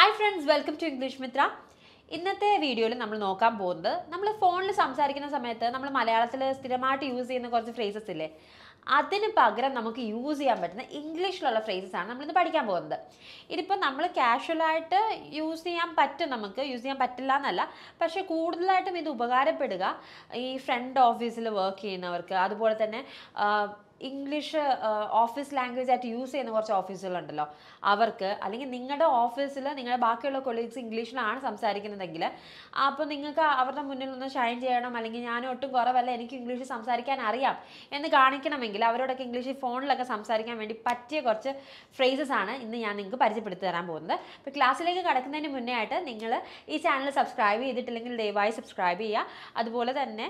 hi friends welcome to English Mitra ഇന്നത്തെ വീഡിയോയിൽ നമ്മൾ നോക്കാൻ പോകുന്നത് നമ്മൾ ഫോണിൽ സംസാരിക്കുന്ന സമയത്ത് നമ്മൾ മലയാളത്തിൽ സ്ഥിരമായിട്ട് യൂസ് ചെയ്യുന്ന കുറച്ച് ഫ്രേസസ് ഇല്ലേ അതിന് പകരം നമുക്ക് യൂസ് ചെയ്യാൻ പറ്റുന്ന ഇംഗ്ലീഷിലുള്ള ഫ്രേസസ് ആണ് നമ്മളിന്ന് പഠിക്കാൻ പോകുന്നത് ഇതിപ്പോൾ നമ്മൾ കാഷ്വലായിട്ട് യൂസ് ചെയ്യാൻ പറ്റും നമുക്ക് യൂസ് ചെയ്യാൻ പറ്റില്ല എന്നല്ല പക്ഷേ കൂടുതലായിട്ടും ഇത് ഉപകാരപ്പെടുക ഈ ഫ്രണ്ട് ഓഫീസിൽ വർക്ക് ചെയ്യുന്നവർക്ക് അതുപോലെ തന്നെ ഇംഗ്ലീഷ് ഓഫീസ് ലാംഗ്വേജ് ആയിട്ട് യൂസ് ചെയ്യുന്ന കുറച്ച് ഓഫീസുകളുണ്ടല്ലോ അവർക്ക് അല്ലെങ്കിൽ നിങ്ങളുടെ ഓഫീസിൽ നിങ്ങളുടെ ബാക്കിയുള്ള കൊളീഗ്സ് ഇംഗ്ലീഷിലാണ് സംസാരിക്കുന്നതെങ്കിൽ അപ്പോൾ നിങ്ങൾക്ക് അവരുടെ മുന്നിൽ നിന്ന് ഷൈൻ ചെയ്യണം അല്ലെങ്കിൽ ഞാൻ ഒട്ടും കുറവല്ല എനിക്ക് ഇംഗ്ലീഷ് സംസാരിക്കാൻ അറിയാം എന്ന് കാണിക്കണമെങ്കിൽ അവരോടൊക്കെ ഇംഗ്ലീഷിൽ ഫോണിലൊക്കെ സംസാരിക്കാൻ വേണ്ടി പറ്റിയ കുറച്ച് ഫ്രേസസ് ആണ് ഇന്ന് ഞാൻ നിങ്ങൾക്ക് പരിചയപ്പെടുത്തി തരാൻ പോകുന്നത് അപ്പോൾ ക്ലാസ്സിലേക്ക് കടക്കുന്നതിന് മുന്നേ ആയിട്ട് നിങ്ങൾ ഈ ചാനൽ സബ്സ്ക്രൈബ് ചെയ്തിട്ടില്ലെങ്കിൽ ദയവായി സബ്സ്ക്രൈബ് ചെയ്യുക അതുപോലെ തന്നെ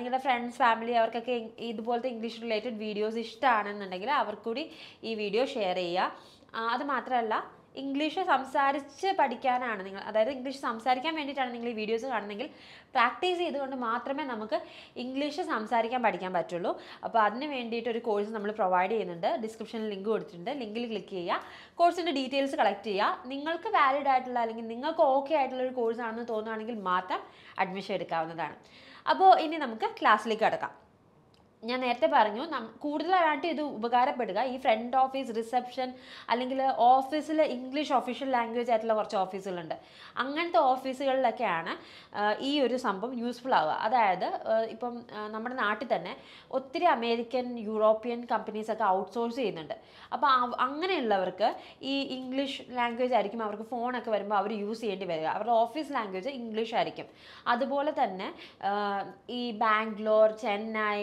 നിങ്ങളുടെ ഫ്രണ്ട്സ് ഫാമിലി അവർക്കൊക്കെ ഇതുപോലത്തെ ഇംഗ്ലീഷ് റിലേറ്റഡ് വീഡിയോസ് വീഡിയോസ് ഇഷ്ടമാണെന്നുണ്ടെങ്കിൽ അവർക്കൂടി ഈ വീഡിയോ ഷെയർ ചെയ്യുക അത് മാത്രമല്ല ഇംഗ്ലീഷ് സംസാരിച്ച് പഠിക്കാനാണ് നിങ്ങൾ അതായത് ഇംഗ്ലീഷ് സംസാരിക്കാൻ വേണ്ടിയിട്ടാണ് നിങ്ങൾ ഈ വീഡിയോസ് കാണുന്നതെങ്കിൽ പ്രാക്ടീസ് ചെയ്തുകൊണ്ട് മാത്രമേ നമുക്ക് ഇംഗ്ലീഷ് സംസാരിക്കാൻ പഠിക്കാൻ പറ്റുള്ളൂ അപ്പോൾ അതിന് വേണ്ടിയിട്ട് ഒരു കോഴ്സ് നമ്മൾ പ്രൊവൈഡ് ചെയ്യുന്നുണ്ട് ഡിസ്ക്രിപ്ഷനിൽ ലിങ്ക് കൊടുത്തിട്ടുണ്ട് ലിങ്കിൽ ക്ലിക്ക് ചെയ്യുക കോഴ്സിൻ്റെ ഡീറ്റെയിൽസ് കളക്ട് ചെയ്യുക നിങ്ങൾക്ക് വാലിഡ് ആയിട്ടുള്ള അല്ലെങ്കിൽ നിങ്ങൾക്ക് ഓക്കെ ആയിട്ടുള്ള ഒരു കോഴ്സാണെന്ന് തോന്നുകയാണെങ്കിൽ മാത്രം അഡ്മിഷൻ എടുക്കാവുന്നതാണ് അപ്പോൾ ഇനി നമുക്ക് ക്ലാസ്സിലേക്ക് കടക്കാം ഞാൻ നേരത്തെ പറഞ്ഞു കൂടുതലായിട്ട് ഇത് ഉപകാരപ്പെടുക ഈ ഫ്രണ്ട് ഓഫീസ് റിസപ്ഷൻ അല്ലെങ്കിൽ ഓഫീസിൽ ഇംഗ്ലീഷ് ഒഫീഷ്യൽ ലാംഗ്വേജ് ആയിട്ടുള്ള കുറച്ച് ഓഫീസുകളുണ്ട് അങ്ങനത്തെ ഓഫീസുകളിലൊക്കെയാണ് ഈ ഒരു സംഭവം യൂസ്ഫുൾ ആവുക അതായത് ഇപ്പം നമ്മുടെ നാട്ടിൽ തന്നെ ഒത്തിരി അമേരിക്കൻ യൂറോപ്യൻ കമ്പനീസൊക്കെ ഔട്ട്സോഴ്സ് ചെയ്യുന്നുണ്ട് അപ്പോൾ അങ്ങനെയുള്ളവർക്ക് ഈ ഇംഗ്ലീഷ് ലാംഗ്വേജ് ആയിരിക്കും അവർക്ക് ഫോണൊക്കെ വരുമ്പോൾ അവർ യൂസ് ചെയ്യേണ്ടി വരിക അവരുടെ ഓഫീസ് ലാംഗ്വേജ് ഇംഗ്ലീഷ് ആയിരിക്കും അതുപോലെ തന്നെ ഈ ബാംഗ്ലൂർ ചെന്നൈ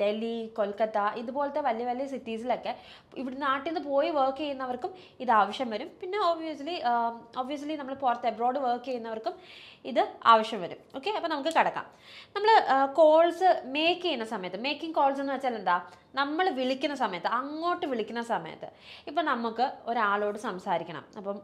ഡൽഹി കൊൽക്കത്ത ഇതുപോലത്തെ വലിയ വലിയ സിറ്റീസിലൊക്കെ ഇവിടെ നാട്ടിൽ നിന്ന് പോയി വർക്ക് ചെയ്യുന്നവർക്കും ഇത് ആവശ്യം വരും പിന്നെ ഒബ്വിയസ്ലി ഒബ്വിയസ്ലി നമ്മൾ പുറത്ത് എബ്രോഡ് വർക്ക് ചെയ്യുന്നവർക്കും ഇത് ആവശ്യം വരും ഓക്കെ അപ്പോൾ നമുക്ക് കിടക്കാം നമ്മൾ കോൾസ് മേക്ക് ചെയ്യുന്ന സമയത്ത് മേക്കിംഗ് കോൾസ് എന്ന് വെച്ചാൽ എന്താ നമ്മൾ വിളിക്കുന്ന സമയത്ത് അങ്ങോട്ട് വിളിക്കുന്ന സമയത്ത് ഇപ്പം നമുക്ക് ഒരാളോട് സംസാരിക്കണം അപ്പം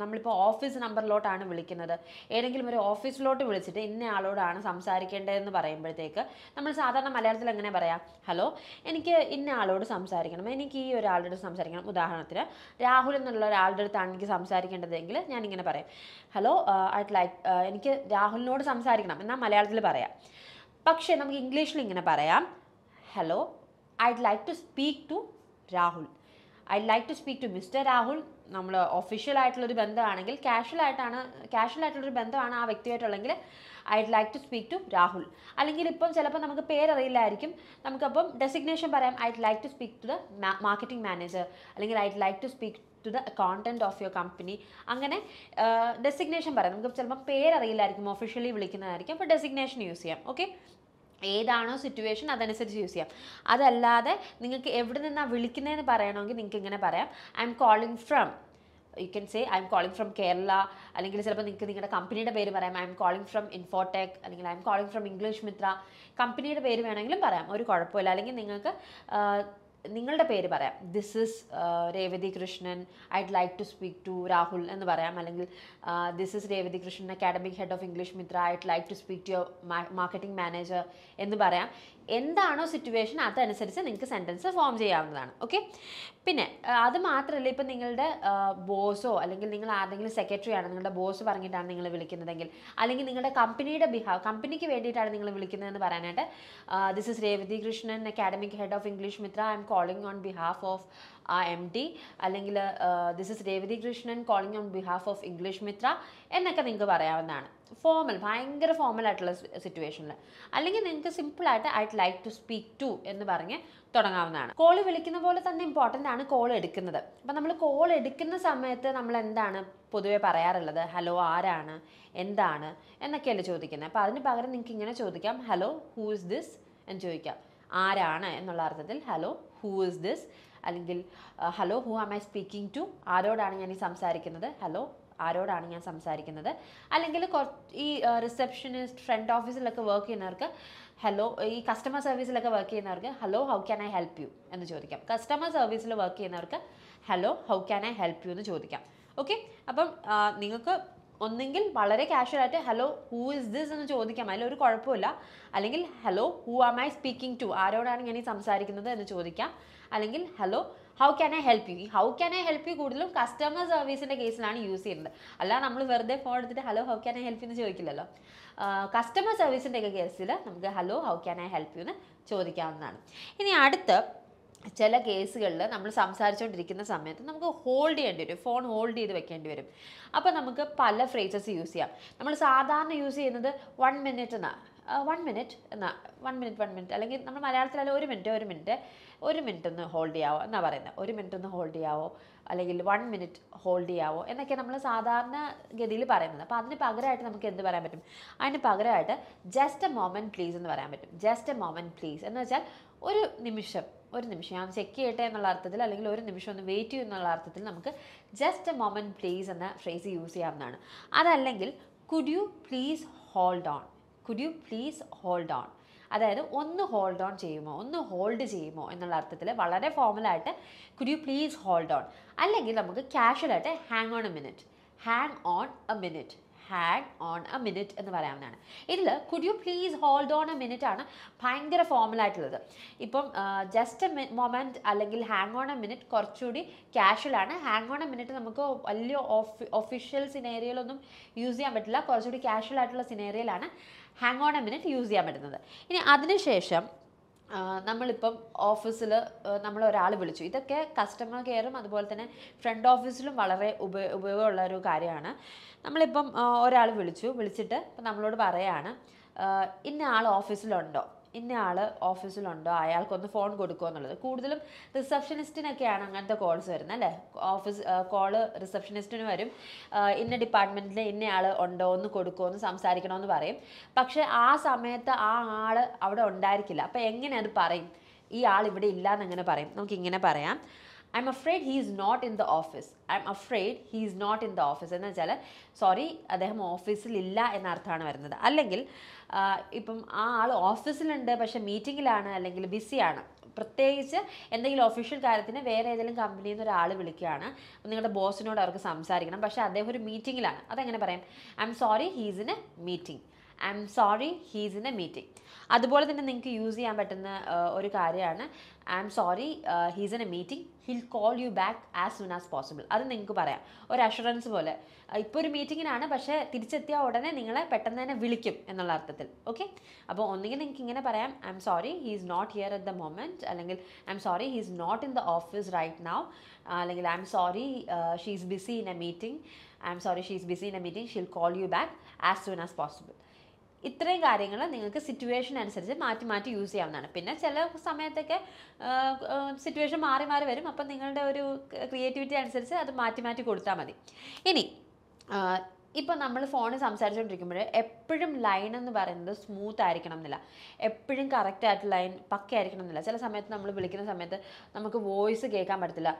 നമ്മളിപ്പോൾ ഓഫീസ് നമ്പറിലോട്ടാണ് വിളിക്കുന്നത് ഏതെങ്കിലും ഒരു ഓഫീസിലോട്ട് വിളിച്ചിട്ട് ഇന്ന ആളോടാണ് സംസാരിക്കേണ്ടതെന്ന് പറയുമ്പോഴത്തേക്ക് നമ്മൾ സാധാരണ മലയാളത്തിൽ എങ്ങനെ പറയാം ഹലോ എനിക്ക് ഇന്ന ആളോട് സംസാരിക്കണം എനിക്ക് ഈ ഒരാളോട് സംസാരിക്കണം ഉദാഹരണത്തിന് രാഹുൽ എന്നുള്ള ഒരാളുടെ അടുത്താണ് എനിക്ക് സംസാരിക്കേണ്ടതെങ്കിൽ ഞാനിങ്ങനെ പറയും ഹലോ ഐ ലൈക്ക് എനിക്ക് രാഹുലിനോട് സംസാരിക്കണം എന്നാൽ മലയാളത്തിൽ പറയാം പക്ഷേ നമുക്ക് ഇംഗ്ലീഷിൽ ഇങ്ങനെ പറയാം hello I'd like to speak to Rahul I like to speak to mister Rahul നമ്മൾ ഒഫീഷ്യൽ ആയിട്ടുള്ളൊരു ബന്ധമാണെങ്കിൽ കാഷ്വൽ ആയിട്ടാണ് കാഷ്വൽ ആയിട്ടുള്ളൊരു ബന്ധമാണ് ആ വ്യക്തിയായിട്ടുള്ളെങ്കിൽ I'd like to speak to Rahul അല്ലെങ്കിൽ ഇപ്പം ചിലപ്പോൾ നമുക്ക് പേരറിയില്ലായിരിക്കും നമുക്കപ്പം ഡെസിഗ്നേഷൻ പറയാം I'd like to speak to the marketing manager അല്ലെങ്കിൽ I'd like to speak to the accountant of your company അങ്ങനെ ഡെസിഗ്നേഷൻ പറയാം നമുക്ക് ചിലപ്പോൾ പേരറിയില്ലായിരിക്കും ഒഫീഷ്യലി വിളിക്കുന്നതായിരിക്കും അപ്പോൾ ഡെസിഗ്നേഷൻ യൂസ് ചെയ്യാം ഓക്കെ ഏതാണോ സിറ്റുവേഷൻ അതനുസരിച്ച് യൂസ് ചെയ്യാം അതല്ലാതെ നിങ്ങൾക്ക് എവിടെ നിന്നാണ് വിളിക്കുന്നതെന്ന് പറയണമെങ്കിൽ നിങ്ങൾക്ക് ഇങ്ങനെ പറയാം I'm calling from you can say I'm calling from Kerala അല്ലെങ്കിൽ ചിലപ്പോൾ നിങ്ങൾക്ക് നിങ്ങളുടെ കമ്പനിയുടെ പേര് പറയാം I'm calling from Infotech അല്ലെങ്കിൽ I'm calling from English Mitra കമ്പനിയുടെ പേര് വേണമെങ്കിലും പറയാം ഒരു കുഴപ്പമില്ല അല്ലെങ്കിൽ നിങ്ങൾക്ക് നിങ്ങളുടെ പേര് പറയാം this is Revathi Krishnan I'd like to speak to Rahul എന്ന് പറയാം അല്ലെങ്കിൽ this is Revathi Krishnan academic head of English Mitra I'd like to speak to your marketing manager എന്ന് പറയാം എന്താണോ സിറ്റുവേഷൻ അതനുസരിച്ച് നിങ്ങൾക്ക് സെൻറ്റൻസ് ഫോം ചെയ്യാവുന്നതാണ് ഓക്കെ പിന്നെ uh, അത് മാത്രമല്ല ഇപ്പം നിങ്ങളുടെ ബോസോ uh, അല്ലെങ്കിൽ നിങ്ങൾ ആരെങ്കിലും സെക്രട്ടറി ആണ് നിങ്ങളുടെ ബോസ് പറഞ്ഞിട്ടാണ് നിങ്ങൾ വിളിക്കുന്നതെങ്കിൽ അല്ലെങ്കിൽ നിങ്ങളുടെ കമ്പനിയുടെ ബിഹാവ് കമ്പനിക്ക് വേണ്ടിയിട്ടാണ് നിങ്ങൾ വിളിക്കുന്നതെന്ന് പറയാനായിട്ട് this is Revathi Krishnan academic head of English Mitra I'm calling on behalf of ആ എം ടി അല്ലെങ്കിൽ this is Revathi Krishnan calling on behalf of English Mitra എന്നൊക്കെ നിങ്ങൾക്ക് പറയാവുന്നതാണ് ഫോമൽ ഭയങ്കര ഫോമൽ ആയിട്ടുള്ള സിറ്റുവേഷനിൽ അല്ലെങ്കിൽ നിങ്ങൾക്ക് സിമ്പിളായിട്ട് I like to speak to എന്ന് പറഞ്ഞ് തുടങ്ങാവുന്നതാണ് കോൾ വിളിക്കുന്ന പോലെ തന്നെ ഇമ്പോർട്ടൻ്റ് ആണ് കോൾ എടുക്കുന്നത് അപ്പോൾ നമ്മൾ കോൾ എടുക്കുന്ന സമയത്ത് നമ്മൾ എന്താണ് പൊതുവേ പറയാറുള്ളത് ഹലോ ആരാണ് എന്താണ് എന്നൊക്കെയല്ലേ ചോദിക്കുന്നത് അപ്പോൾ അതിന് പകരം നിങ്ങൾക്ക് ഇങ്ങനെ ചോദിക്കാം ഹലോ ഹൂ ഇസ് ദിസ് എന്ന് ചോദിക്കാം ആരാണ് എന്നുള്ള അർത്ഥത്തിൽ ഹലോ ഹൂ ഇസ് ദിസ് അല്ലെങ്കിൽ hello who am I speaking to ആരോടാണ് ഞാൻ ഈ സംസാരിക്കുന്നത് ഹലോ ആരോടാണ് ഞാൻ സംസാരിക്കുന്നത് അല്ലെങ്കിൽ ഈ റിസപ്ഷനിസ്റ്റ് ഫ്രണ്ട് ഓഫീസിലൊക്കെ വർക്ക് ചെയ്യുന്നവർക്ക് ഹലോ ഈ കസ്റ്റമർ സർവീസിലൊക്കെ വർക്ക് ചെയ്യുന്നവർക്ക് hello how can I help you എന്ന് ചോദിക്കാം കസ്റ്റമർ സർവീസിൽ വർക്ക് ചെയ്യുന്നവർക്ക് hello how can I help you എന്ന് ചോദിക്കാം ഓക്കെ അപ്പം uh, നിങ്ങൾക്ക് ഒന്നെങ്കിൽ വളരെ കാഷ്വൽ ആയിട്ട് ഹലോ ഹൂ ഇസ് ദിസ് എന്ന് ചോദിക്കാം അതിലൊരു കുഴപ്പമില്ല അല്ലെങ്കിൽ hello who am I speaking to ആരോടാണ് ഞാൻ ഈ സംസാരിക്കുന്നത് എന്ന് ചോദിക്കാം അല്ലെങ്കിൽ hello how can I help you how can I help you കൂടുതലും കസ്റ്റമർ സർവീസിൻ്റെ കേസിലാണ് യൂസ് ചെയ്യുന്നത് അല്ലാതെ നമ്മൾ വെറുതെ ഫോൺ എടുത്തിട്ട് hello how can I help എന്ന് ചോദിക്കില്ലല്ലോ കസ്റ്റമർ സർവീസിൻ്റെ കേസിൽ നമുക്ക് hello how can I help you എന്ന് ചോദിക്കാവുന്നതാണ് ഇനി അടുത്ത് ചില കേസുകളിൽ നമ്മൾ സംസാരിച്ചുകൊണ്ടിരിക്കുന്ന സമയത്ത് നമുക്ക് ഹോൾഡ് ചെയ്യേണ്ടി വരും ഫോൺ ഹോൾഡ് ചെയ്ത് വെക്കേണ്ടി വരും അപ്പോൾ നമുക്ക് പല ഫ്രേസസ് യൂസ് ചെയ്യാം നമ്മൾ സാധാരണ യൂസ് ചെയ്യുന്നത് വൺ മിനിറ്റ് എന്നാണ് വൺ മിനിറ്റ് എന്നാ വൺ മിനിറ്റ് വൺ മിനിറ്റ് അല്ലെങ്കിൽ നമ്മൾ മലയാളത്തിലല്ല ഒരു മിനിറ്റ് ഒരു മിനിറ്റ് ഒരു മിനിറ്റ് ഒന്ന് ഹോൾഡ് ചെയ്യാവോ എന്നാണ് പറയുന്നത് ഒരു മിനിറ്റ് ഒന്ന് ഹോൾഡ് ചെയ്യാവോ അല്ലെങ്കിൽ വൺ മിനിറ്റ് ഹോൾഡ് ചെയ്യാവോ എന്നൊക്കെ നമ്മൾ സാധാരണ ഗതിയിൽ പറയുന്നത് അപ്പോൾ അതിന് പകരമായിട്ട് നമുക്ക് എന്ത് പറയാൻ പറ്റും അതിന് പകരമായിട്ട് ജസ്റ്റ് എ മോമെൻറ്റ് പ്ലീസ് എന്ന് പറയാൻ പറ്റും ജസ്റ്റ് എ മോമെൻറ്റ് പ്ലീസ് എന്ന് വെച്ചാൽ ഒരു നിമിഷം ഒരു നിമിഷം ഞാൻ ചെക്ക് ചെയ്യട്ടെ എന്നുള്ള അർത്ഥത്തിൽ അല്ലെങ്കിൽ ഒരു നിമിഷം ഒന്ന് വെയിറ്റ് ചെയ്യും എന്നുള്ള അർത്ഥത്തിൽ നമുക്ക് ജസ്റ്റ് എ മൊമെൻറ്റ് പ്ലീസ് എന്ന ഫ്രേസ് യൂസ് ചെയ്യാവുന്നതാണ് അതല്ലെങ്കിൽ could you please hold on could you please hold on അതായത് ഒന്ന് ഹോൾഡ് ഓൺ ചെയ്യുമോ ഒന്ന് ഹോൾഡ് ചെയ്യുമോ എന്നുള്ള അർത്ഥത്തിൽ വളരെ ഫോമലായിട്ട് could you please hold on അല്ലെങ്കിൽ നമുക്ക് ക്യാഷ്വലായിട്ട് hang on a minute hang on a minute hang on a minute എന്ന് പറയാവുന്നതാണ് ഇതിൽ could you please hold on a minute ആണ് ഭയങ്കര ഫോമൽ ആയിട്ടുള്ളത് ഇപ്പം ജസ്റ്റ് എ മൊമെൻറ്റ് അല്ലെങ്കിൽ ഹാങ് ഓൺ എ മിനിറ്റ് കുറച്ചുകൂടി ക്യാഷ്വലാണ് ഹാങ് ഓൺ എ മിനിറ്റ് നമുക്ക് വലിയ ഓഫി ഒഫീഷ്യൽ സിനേറിയയിലൊന്നും യൂസ് ചെയ്യാൻ പറ്റില്ല കുറച്ചുകൂടി ക്യാഷ്വൽ ആയിട്ടുള്ള സിനേറിയയിലാണ് hang on a minute use ചെയ്യാൻ പറ്റുന്നത് ഇനി അതിനുശേഷം നമ്മളിപ്പം ഓഫീസിൽ നമ്മൾ ഒരാൾ വിളിച്ചു ഇതൊക്കെ കസ്റ്റമർ കെയറും അതുപോലെ തന്നെ ഫ്രണ്ട് ഓഫീസിലും വളരെ ഉപയോ ഉപയോഗമുള്ള ഒരു കാര്യമാണ് നമ്മളിപ്പം ഒരാൾ വിളിച്ചു വിളിച്ചിട്ട് ഇപ്പം നമ്മളോട് പറയാണ് ഇന്ന ആൾ ഓഫീസിലുണ്ടോ ഇന്ന ആൾ ഓഫീസിലുണ്ടോ അയാൾക്കൊന്ന് ഫോൺ കൊടുക്കുക എന്നുള്ളത് കൂടുതലും റിസപ്ഷനിസ്റ്റിനൊക്കെയാണ് അങ്ങനത്തെ കോൾസ് വരുന്നത് അല്ലേ ഓഫീസ് കോള് റിസപ്ഷനിസ്റ്റിന് വരും ഇന്ന ഡിപ്പാർട്ട്മെൻറ്റിൽ ഇന്ന ആൾ ഉണ്ടോ എന്ന് കൊടുക്കുമോ എന്ന് സംസാരിക്കണമെന്ന് പറയും പക്ഷേ ആ സമയത്ത് ആ ആൾ അവിടെ ഉണ്ടായിരിക്കില്ല അപ്പോൾ എങ്ങനെ അത് പറയും ഈ ആൾ ഇവിടെ ഇല്ല എന്നെങ്ങനെ പറയും നമുക്കിങ്ങനെ പറയാം I'm afraid he is not in the office I'm afraid he is not in the office എന്ന് വെച്ചാൽ സോറി അദ്ദേഹം ഓഫീസിലില്ല എന്ന അർത്ഥമാണ് വരുന്നത് അല്ലെങ്കിൽ ഇപ്പം ആ ആൾ ഓഫീസിലുണ്ട് പക്ഷേ മീറ്റിങ്ങിലാണ് അല്ലെങ്കിൽ ബിസിയാണ് പ്രത്യേകിച്ച് എന്തെങ്കിലും ഒഫീഷ്യൽ കാര്യത്തിന് വേറെ ഏതെങ്കിലും കമ്പനിയിൽ നിന്ന് ഒരാൾ വിളിക്കുകയാണ് നിങ്ങളുടെ ബോസിനോട് അവർക്ക് സംസാരിക്കണം പക്ഷേ അദ്ദേഹം ഒരു മീറ്റിങ്ങിലാണ് അതെങ്ങനെ പറയാം I'm sorry he's in a meeting I'm sorry he's in a meeting അതുപോലെ തന്നെ നിങ്ങൾക്ക് യൂസ് ചെയ്യാൻ പറ്റുന്ന ഒരു കാര്യമാണ് I'm sorry he's in a meeting he'll call you back as soon as possible അത് നിങ്ങൾക്ക് പറയാം ഒരു അഷുറൻസ് പോലെ ഇപ്പോൾ ഒരു മീറ്റിങ്ങിനാണ് പക്ഷേ തിരിച്ചെത്തിയ ഉടനെ നിങ്ങളെ പെട്ടെന്ന് തന്നെ വിളിക്കും എന്നുള്ള അർത്ഥത്തിൽ ഓക്കെ അപ്പോൾ ഒന്നുകിൽ നിങ്ങൾക്ക് ഇങ്ങനെ പറയാം I'm sorry he is not here at the moment അല്ലെങ്കിൽ I'm sorry he is not in the office right now അല്ലെങ്കിൽ I'm sorry she is busy in a meeting I'm sorry she is busy in a meeting she'll call you back as soon as possible ഇത്രയും കാര്യങ്ങൾ നിങ്ങൾക്ക് situation അനുസരിച്ച് മാറ്റി മാറ്റി use ചെയ്യാവുന്നതാണ് പിന്നെ ചില സമയത്തൊക്കെ സിറ്റുവേഷൻ മാറി മാറി വരും അപ്പം നിങ്ങളുടെ ഒരു ക്രിയേറ്റിവിറ്റി അനുസരിച്ച് അത് മാറ്റി മാറ്റി കൊടുത്താൽ മതി ഇനി ഇപ്പോൾ നമ്മൾ ഫോണിൽ സംസാരിച്ചുകൊണ്ടിരിക്കുമ്പോൾ എപ്പോഴും ലൈൻ എന്ന് പറയുന്നത് സ്മൂത്ത് ആയിരിക്കണം എന്നില്ല എപ്പോഴും ആയിട്ട് ലൈൻ പക്ക ആയിരിക്കണം എന്നില്ല ചില സമയത്ത് നമ്മൾ വിളിക്കുന്ന സമയത്ത് നമുക്ക് വോയിസ് കേൾക്കാൻ പറ്റത്തില്ല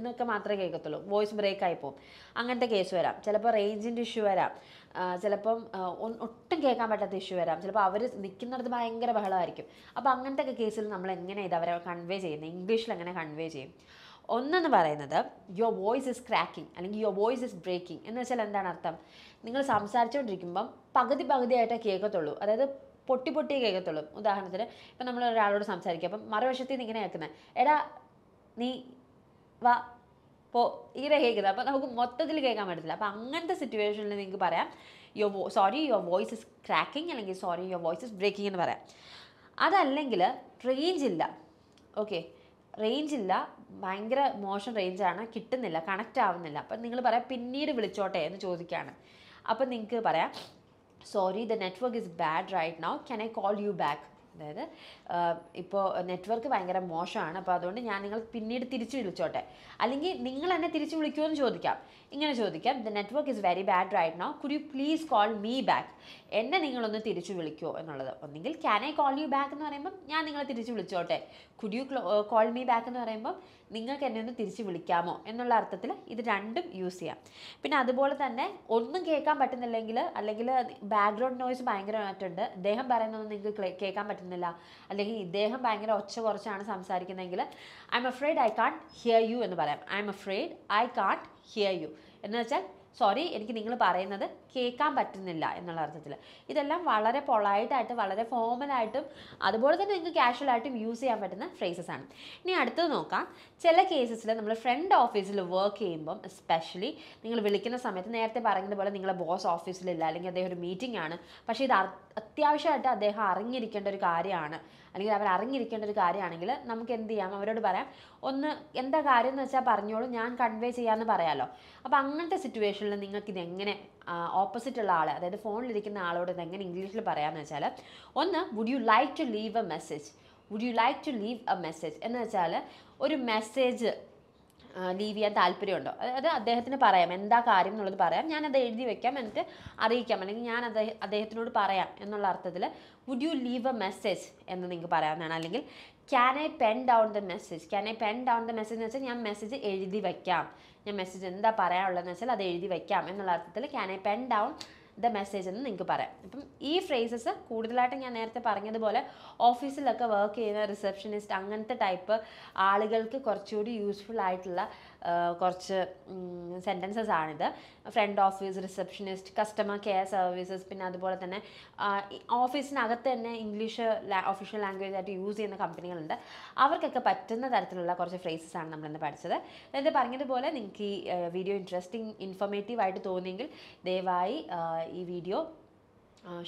എന്നൊക്കെ മാത്രമേ കേൾക്കത്തുള്ളൂ വോയിസ് ബ്രേക്ക് ആയി പോകും അങ്ങനത്തെ കേസ് വരാം ചിലപ്പോൾ റേഞ്ചിൻ്റെ ഇഷ്യൂ വരാം ചിലപ്പം ഒട്ടും കേൾക്കാൻ പറ്റാത്ത ഇഷ്യൂ വരാം ചിലപ്പോൾ അവർ നിൽക്കുന്നിടത്ത് ഭയങ്കര ബഹളമായിരിക്കും അപ്പോൾ അങ്ങനത്തെ കേസിൽ നമ്മൾ എങ്ങനെ ഇത് അവരെ കൺവേ ചെയ്യുന്നത് ഇംഗ്ലീഷിൽ എങ്ങനെ കൺവേ ചെയ്യും ഒന്നെന്ന് പറയുന്നത് യുവർ വോയിസ് ഇസ് ക്രാക്കിംഗ് അല്ലെങ്കിൽ യുവർ വോയിസ് ഇസ് ബ്രേക്കിംഗ് എന്ന് വെച്ചാൽ എന്താണ് അർത്ഥം നിങ്ങൾ സംസാരിച്ചുകൊണ്ടിരിക്കുമ്പം പകുതി പകുതിയായിട്ടേ കേൾക്കത്തുള്ളൂ അതായത് പൊട്ടി പൊട്ടിയേ കേൾക്കത്തുള്ളൂ ഉദാഹരണത്തിന് ഇപ്പം നമ്മൾ ഒരാളോട് സംസാരിക്കുക അപ്പം മറുവശത്ത് നിന്ന് ഇങ്ങനെ കേൾക്കുന്നത് എടാ നീ വാ പോ ഇങ്ങനെ കേൾക്കുന്നത് അപ്പം നമുക്ക് മൊത്തത്തിൽ കേൾക്കാൻ പറ്റത്തില്ല അപ്പം അങ്ങനത്തെ സിറ്റുവേഷനിൽ നിങ്ങൾക്ക് പറയാം യുവർ വോ sorry your voice is cracking അല്ലെങ്കിൽ sorry your voice is breaking എന്ന് പറയാം അതല്ലെങ്കിൽ റേഞ്ച് ഇല്ല ഓക്കെ റേഞ്ച് ഇല്ല ഭയങ്കര മോശം റേഞ്ചാണ് കിട്ടുന്നില്ല കണക്റ്റ് ആവുന്നില്ല അപ്പം നിങ്ങൾ പറയാം പിന്നീട് വിളിച്ചോട്ടെ എന്ന് ചോദിക്കുകയാണ് അപ്പം നിങ്ങൾക്ക് പറയാം sorry the network is bad right now can I call you back അതായത് ഇപ്പോൾ നെറ്റ്വർക്ക് ഭയങ്കര മോശമാണ് അപ്പോൾ അതുകൊണ്ട് ഞാൻ നിങ്ങൾ പിന്നീട് തിരിച്ചു വിളിച്ചോട്ടെ അല്ലെങ്കിൽ നിങ്ങൾ എന്നെ തിരിച്ചു വിളിക്കുമോ എന്ന് ചോദിക്കാം ഇങ്ങനെ ചോദിക്കാം the network is very bad right now could you please call me back എന്നെ നിങ്ങളൊന്ന് തിരിച്ചു വിളിക്കുമോ എന്നുള്ളത് ഒന്നെങ്കിൽ can I call you back എന്ന് പറയുമ്പം ഞാൻ നിങ്ങളെ തിരിച്ചു വിളിച്ചോട്ടെ could you call me back എന്ന് പറയുമ്പം നിങ്ങൾക്ക് എന്നെ ഒന്ന് തിരിച്ചു വിളിക്കാമോ എന്നുള്ള അർത്ഥത്തിൽ ഇത് രണ്ടും യൂസ് ചെയ്യാം പിന്നെ അതുപോലെ തന്നെ ഒന്നും കേൾക്കാൻ പറ്റുന്നില്ലെങ്കിൽ അല്ലെങ്കിൽ ബാക്ക്ഗ്രൗണ്ട് നോയ്സ് ഭയങ്കരമായിട്ടുണ്ട് ഇദ്ദേഹം പറയുന്നതൊന്നും നിങ്ങൾക്ക് കേൾക്കാൻ പറ്റുന്നില്ല അല്ലെങ്കിൽ ഇദ്ദേഹം ഭയങ്കര ഒച്ച കുറച്ചാണ് സംസാരിക്കുന്നതെങ്കിൽ I'm afraid I can't hear you എന്ന് പറയാം I'm afraid I can't hear you என்னாச்சா സോറി എനിക്ക് നിങ്ങൾ പറയുന്നത് കേൾക്കാൻ പറ്റുന്നില്ല എന്നുള്ള അർത്ഥത്തിൽ ഇതെല്ലാം വളരെ പൊളായിട്ടായിട്ട് വളരെ ഫോമലായിട്ടും അതുപോലെ തന്നെ നിങ്ങൾക്ക് കാഷ്വലായിട്ടും യൂസ് ചെയ്യാൻ പറ്റുന്ന ഫ്രേസസ് ആണ് ഇനി അടുത്തത് നോക്കാം ചില കേസസിൽ നമ്മൾ ഫ്രണ്ട് ഓഫീസിൽ വർക്ക് ചെയ്യുമ്പം എസ്പെഷ്യലി നിങ്ങൾ വിളിക്കുന്ന സമയത്ത് നേരത്തെ പറയുന്നത് പോലെ നിങ്ങളെ ബോസ് ഓഫീസിലില്ല അല്ലെങ്കിൽ അദ്ദേഹം ഒരു മീറ്റിംഗ് ആണ് പക്ഷേ ഇത് അത്യാവശ്യമായിട്ട് അദ്ദേഹം അറിഞ്ഞിരിക്കേണ്ട ഒരു കാര്യമാണ് അല്ലെങ്കിൽ അവർ അറിഞ്ഞിരിക്കേണ്ട ഒരു കാര്യമാണെങ്കിൽ നമുക്ക് എന്ത് ചെയ്യാം അവരോട് പറയാം ഒന്ന് എന്താ കാര്യം എന്ന് വെച്ചാൽ പറഞ്ഞോളൂ ഞാൻ കൺവേ ചെയ്യാമെന്ന് പറയാമല്ലോ അപ്പോൾ അങ്ങനത്തെ സിറ്റുവേഷൻ ആയിട്ടുള്ള നിങ്ങൾക്ക് ഓപ്പോസിറ്റ് ഉള്ള ആൾ അതായത് ഫോണിലിരിക്കുന്ന ആളോട് എങ്ങനെ ഇംഗ്ലീഷിൽ പറയാമെന്ന് വെച്ചാൽ ഒന്ന് would you like to leave a message would you like to leave a message എന്ന് വെച്ചാൽ ഒരു മെസ്സേജ് ലീവ് ചെയ്യാൻ താല്പര്യമുണ്ടോ അതായത് അദ്ദേഹത്തിന് പറയാം എന്താ കാര്യം എന്നുള്ളത് പറയാം ഞാനത് എഴുതി വെക്കാം എന്നിട്ട് അറിയിക്കാം അല്ലെങ്കിൽ ഞാൻ അദ്ദേഹം അദ്ദേഹത്തിനോട് പറയാം എന്നുള്ള അർത്ഥത്തിൽ would you leave a message എന്ന് നിങ്ങൾക്ക് പറയാവുന്നതാണ് അല്ലെങ്കിൽ can I pen down the message can I pen down the message എന്ന് വെച്ചാൽ ഞാൻ മെസ്സേജ് എഴുതി വയ്ക്കാം ഞാൻ മെസ്സേജ് എന്താ പറയാനുള്ളതെന്ന് വെച്ചാൽ അത് എഴുതി വയ്ക്കാം എന്നുള്ള അർത്ഥത്തിൽ can I pen down the message എന്ന് നിങ്ങൾക്ക് പറയാം അപ്പം ഈ ഫ്രേസസ് കൂടുതലായിട്ട് ഞാൻ നേരത്തെ പറഞ്ഞതുപോലെ ഓഫീസിലൊക്കെ വർക്ക് ചെയ്യുന്ന റിസപ്ഷനിസ്റ്റ് അങ്ങനത്തെ ടൈപ്പ് ആളുകൾക്ക് കുറച്ചുകൂടി യൂസ്ഫുൾ ആയിട്ടുള്ള കുറച്ച് സെൻറ്റൻസസ് ആണിത് front office receptionist customer care services പിന്നെ അതുപോലെ തന്നെ ഓഫീസിനകത്ത് തന്നെ ഇംഗ്ലീഷ് ഒഫീഷ്യൽ ലാംഗ്വേജ് ആയിട്ട് യൂസ് ചെയ്യുന്ന കമ്പനികളുണ്ട് അവർക്കൊക്കെ പറ്റുന്ന തരത്തിലുള്ള കുറച്ച് ഫ്രേസസ് ആണ് നമ്മളിന്ന് പഠിച്ചത് നേരത്തെ പറഞ്ഞതുപോലെ നിങ്ങൾക്ക് ഈ വീഡിയോ ഇൻട്രസ്റ്റിംഗ് ഇൻഫോർമേറ്റീവ് ആയിട്ട് തോന്നിയെങ്കിൽ ദയവായി ഈ വീഡിയോ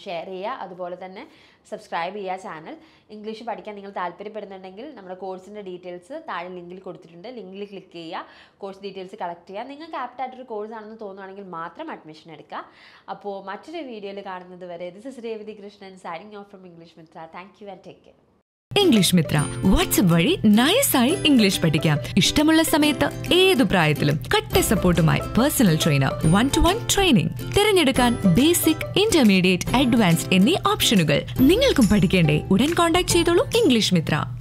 ഷെയർ ചെയ്യുക അതുപോലെ തന്നെ സബ്സ്ക്രൈബ് ചെയ്യുക ചാനൽ ഇംഗ്ലീഷ് പഠിക്കാൻ നിങ്ങൾ താല്പര്യപ്പെടുന്നുണ്ടെങ്കിൽ നമ്മുടെ കോഴ്സിൻ്റെ ഡീറ്റെയിൽസ് താഴെ ലിങ്കിൽ കൊടുത്തിട്ടുണ്ട് ലിങ്കിൽ ക്ലിക്ക് ചെയ്യുക കോഴ്സ് ഡീറ്റെയിൽസ് കളക്ട് ചെയ്യുക നിങ്ങൾക്ക് ആപ്റ്റായിട്ടൊരു കോഴ്സ് ആണെന്ന് തോന്നുകയാണെങ്കിൽ മാത്രം അഡ്മിഷൻ എടുക്കുക അപ്പോൾ മറ്റൊരു വീഡിയോയിൽ കാണുന്നത് വരെ this is Revathi Krishnan signing off from English Mitra thank you and take care English Mitra WhatsApp വഴി നയസായി ഇംഗ്ലീഷ് പഠിക്കാം ഇഷ്ടമുള്ള സമയത്ത് ഏതു പ്രായത്തിലും കട്ട സപ്പോർട്ടുമായി personal trainer one to one training തിരഞ്ഞെടുക്കാൻ ബേസിക് ഇന്റർമീഡിയറ്റ് അഡ്വാൻസ്ഡ് എന്നീ ഓപ്ഷനുകൾ നിങ്ങൾക്കും പഠിക്കേണ്ടേ ഉടൻ കോൺടാക്ട് ചെയ്തോളൂ ഇംഗ്ലീഷ് മിത്ര